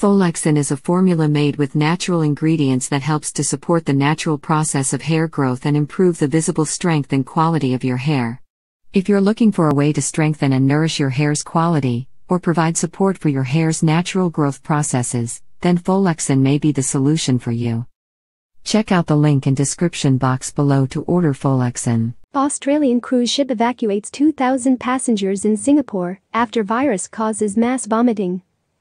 Folexin is a formula made with natural ingredients that helps to support the natural process of hair growth and improve the visible strength and quality of your hair. If you're looking for a way to strengthen and nourish your hair's quality, or provide support for your hair's natural growth processes, then Folexin may be the solution for you. Check out the link in description box below to order Folexin. Australian cruise ship evacuates 2,000 passengers in Singapore after virus causes mass vomiting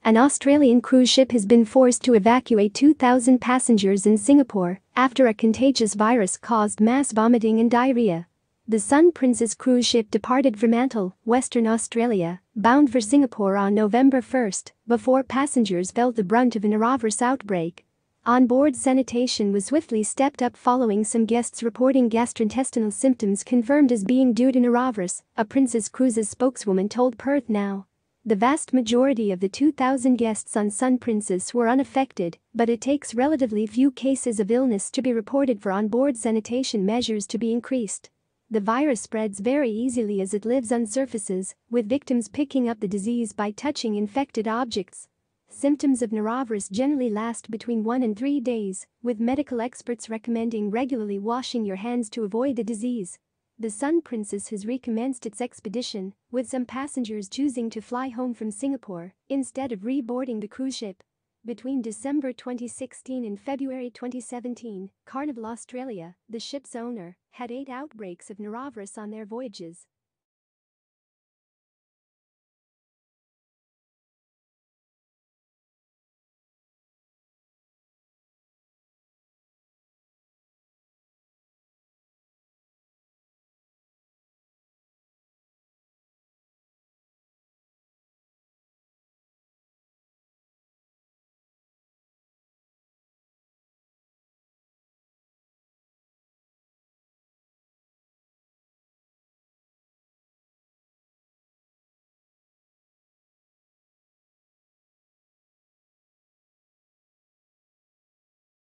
an Australian cruise ship has been forced to evacuate 2,000 passengers in Singapore after a contagious virus caused mass vomiting and diarrhea. The Sun Princess cruise ship departed Fremantle, Western Australia, bound for Singapore on November 1 before passengers felt the brunt of an Aravirus outbreak. On-board sanitation was swiftly stepped up following some guests reporting gastrointestinal symptoms confirmed as being due to norovirus, a Princess Cruises spokeswoman told Perth Now. The vast majority of the 2,000 guests on Sun Princess were unaffected, but it takes relatively few cases of illness to be reported for onboard sanitation measures to be increased. The virus spreads very easily as it lives on surfaces, with victims picking up the disease by touching infected objects. Symptoms of norovirus generally last between 1 and 3 days, with medical experts recommending regularly washing your hands to avoid the disease the Sun Princess has recommenced its expedition, with some passengers choosing to fly home from Singapore instead of reboarding the cruise ship. Between December 2016 and February 2017, Carnival Australia, the ship's owner, had eight outbreaks of norovirus on their voyages,